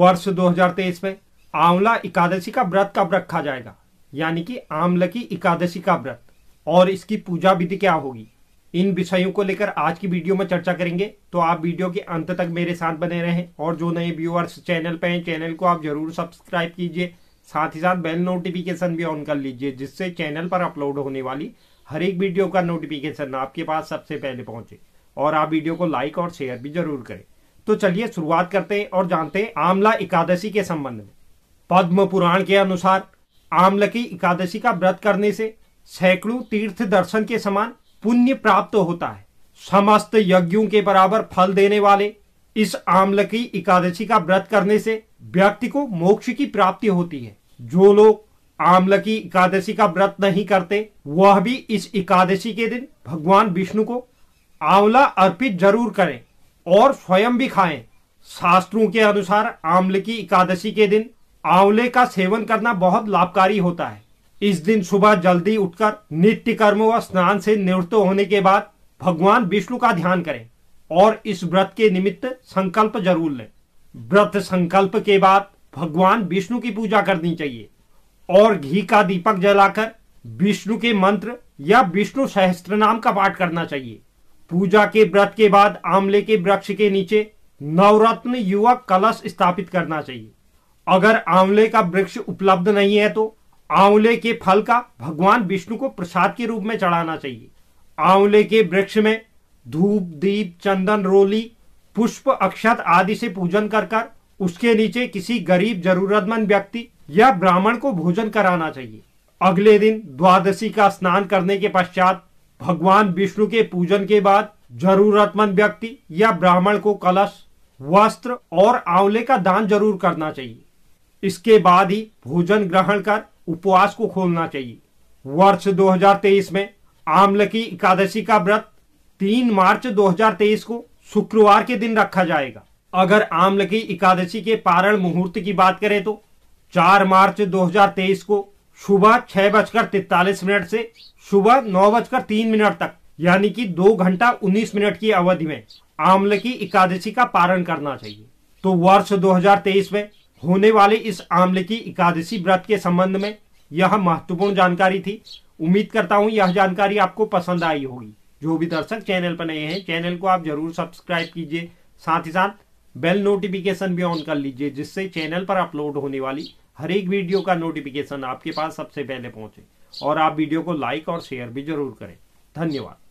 वर्ष 2023 में आंवला एकादशी का व्रत कब रखा जाएगा यानी कि आंवला की एकादशी का व्रत और इसकी पूजा विधि क्या होगी इन विषयों को लेकर आज की वीडियो में चर्चा करेंगे तो आप वीडियो के अंत तक मेरे साथ बने रहें और जो नए व्यूअर्स चैनल पर हैं चैनल को आप जरूर सब्सक्राइब कीजिए साथ ही साथ बेल नोटिफिकेशन भी ऑन कर लीजिए जिससे चैनल पर अपलोड होने वाली हर एक वीडियो का नोटिफिकेशन आपके पास सबसे पहले पहुंचे और आप वीडियो को लाइक और शेयर भी जरूर करें तो चलिए शुरुआत करते हैं और जानते हैं आमला एकादशी के संबंध में पद्म पुराण के अनुसार आमला की एकादशी का व्रत करने से सैकड़ों तीर्थ दर्शन के समान पुण्य प्राप्त होता है समस्त यज्ञों के बराबर फल देने वाले इस आमल की एकादशी का व्रत करने से व्यक्ति को मोक्ष की प्राप्ति होती है जो लोग आमला की एकादशी का व्रत नहीं करते वह भी इस एकादशी के दिन भगवान विष्णु को आंवला अर्पित जरूर करें और स्वयं भी खाएं शास्त्रों के अनुसार आंवले की एकादशी के दिन आंवले का सेवन करना बहुत लाभकारी होता है इस दिन सुबह जल्दी उठकर नित्य कर्म व स्नान से निवृत्त होने के बाद भगवान विष्णु का ध्यान करें और इस व्रत के निमित्त संकल्प जरूर लें व्रत संकल्प के बाद भगवान विष्णु की पूजा करनी चाहिए और घी का दीपक जलाकर विष्णु के मंत्र या विष्णु सहस्त्र नाम का पाठ करना चाहिए पूजा के व्रत के बाद आंवले के वृक्ष के नीचे नवरत्न युवक कलश स्थापित करना चाहिए अगर आंवले का वृक्ष उपलब्ध नहीं है तो आंवले के फल का भगवान विष्णु को प्रसाद के रूप में चढ़ाना चाहिए आंवले के वृक्ष में धूप दीप चंदन रोली पुष्प अक्षत आदि से पूजन कर कर उसके नीचे किसी गरीब जरूरतमंद व्यक्ति या ब्राह्मण को भोजन कराना चाहिए अगले दिन द्वादशी का स्नान करने के पश्चात भगवान विष्णु के पूजन के बाद जरूरतमंद व्यक्ति या ब्राह्मण को कलश वस्त्र और आंवले का दान जरूर करना चाहिए इसके बाद ही भोजन ग्रहण कर उपवास को खोलना चाहिए वर्ष 2023 में आमल की एकादशी का व्रत 3 मार्च 2023 को शुक्रवार के दिन रखा जाएगा अगर आमल की एकादशी के पारण मुहूर्त की बात करें तो 4 मार्च 2023 को सुबह छह बजकर तैतालीस मिनट से सुबह नौ बजकर तीन मिनट तक यानी कि दो घंटा उन्नीस मिनट की अवधि में आमल की एकादशी का पारण करना चाहिए तो वर्ष 2023 में होने वाले इस आमले की एकादशी व्रत के संबंध में यह महत्वपूर्ण जानकारी थी उम्मीद करता हूँ यह जानकारी आपको पसंद आई होगी जो भी दर्शक चैनल पर नए हैं चैनल को आप जरूर सब्सक्राइब कीजिए साथ ही साथ बेल नोटिफिकेशन भी ऑन कर लीजिए जिससे चैनल पर अपलोड होने वाली हर एक वीडियो का नोटिफिकेशन आपके पास सबसे पहले पहुंचे और आप वीडियो को लाइक और शेयर भी जरूर करें धन्यवाद